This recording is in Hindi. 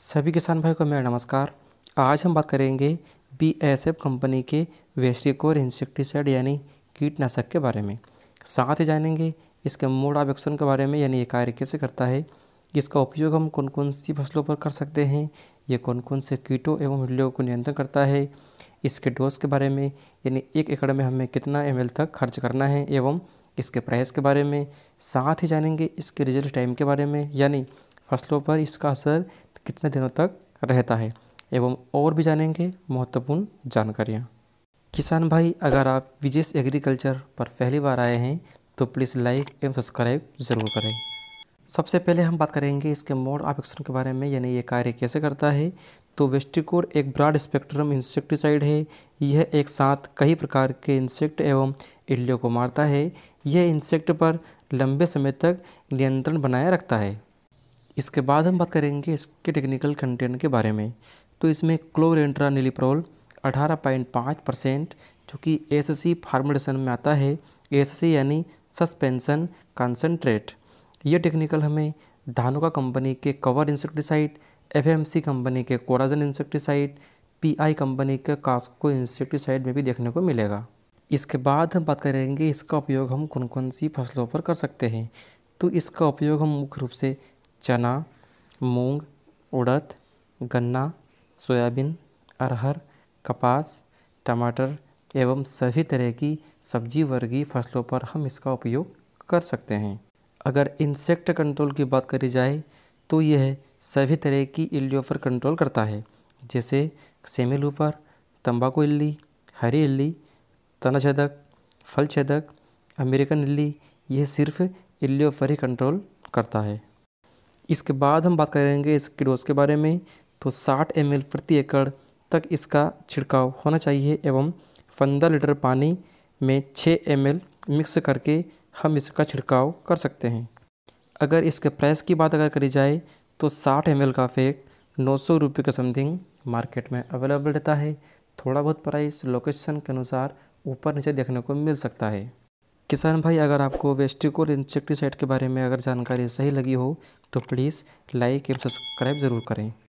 सभी किसान भाई को मेरा नमस्कार आज हम बात करेंगे बी एस एफ कंपनी के वेस्टिकोर इंसेक्टिसाइड यानी कीटनाशक के बारे में साथ ही जानेंगे इसके मोड ऑफ एक्शन के बारे में यानी ये कार्य कैसे करता है इसका उपयोग हम कौन कौन सी फसलों पर कर सकते हैं ये कौन कौन से कीटों एवं मूल्यों को नियंत्रण करता है इसके डोज के बारे में यानी एक एकड़ में हमें कितना एम तक खर्च करना है एवं इसके प्राइस के बारे में साथ ही जानेंगे इसके रिजल्ट टाइम के बारे में यानी फसलों पर इसका असर कितने दिनों तक रहता है एवं और भी जानेंगे महत्वपूर्ण जानकारियाँ किसान भाई अगर आप विजेश एग्रीकल्चर पर पहली बार आए हैं तो प्लीज़ लाइक एवं सब्सक्राइब ज़रूर करें सबसे पहले हम बात करेंगे इसके मोड ऑफ एक्शन के बारे में यानी ये कार्य कैसे करता है तो वेस्टिकोर एक ब्रॉड स्पेक्ट्रम इंसेक्टिसाइड है यह एक साथ कई प्रकार के इंसेक्ट एवं इल्लियों को मारता है यह इंसेक्ट पर लंबे समय तक नियंत्रण बनाए रखता है इसके बाद हम बात करेंगे इसके टेक्निकल कंटेंट के बारे में तो इसमें क्लोरेंट्रा निलिप्रोल अठारह पॉइंट पाँच परसेंट जो कि एस सी में आता है एस सी यानी सस्पेंसन कंसनट्रेट ये टेक्निकल हमें धानुका कंपनी के कवर इंसेक्टिसाइड एफ कंपनी के कोराजन इंसेक्टिसाइड पीआई कंपनी के कास्को इंसेक्टिसाइड में भी देखने को मिलेगा इसके बाद हम बात करेंगे इसका उपयोग हम कौन कौन सी फसलों पर कर सकते हैं तो इसका उपयोग हम मुख्य रूप से चना मूंग उड़द गन्ना सोयाबीन अरहर कपास टमाटर एवं सभी तरह की सब्जी वर्गीय फसलों पर हम इसका उपयोग कर सकते हैं अगर इंसेक्ट कंट्रोल की बात करी जाए तो यह सभी तरह की इल्लियों पर कंट्रोल करता है जैसे सेमिलूपर तंबाकू इल्ली हरी इल्ली तनाछेदक फल छेदक अमेरिकन इल्ली यह सिर्फ इल्लियों पर ही कंट्रोल करता है इसके बाद हम बात करेंगे इसकी डोज के बारे में तो 60 एम प्रति एकड़ तक इसका छिड़काव होना चाहिए एवं पंद्रह लीटर पानी में 6 एम मिक्स करके हम इसका छिड़काव कर सकते हैं अगर इसके प्राइस की बात अगर करी जाए तो 60 एम का फेक नौ सौ रुपये के समथिंग मार्केट में अवेलेबल रहता है थोड़ा बहुत प्राइस लोकेशन के अनुसार ऊपर नीचे देखने को मिल सकता है किसान भाई अगर आपको वेस्टिकोल इंसेक्टिसाइड के बारे में अगर जानकारी सही लगी हो तो प्लीज़ लाइक एंड सब्सक्राइब ज़रूर करें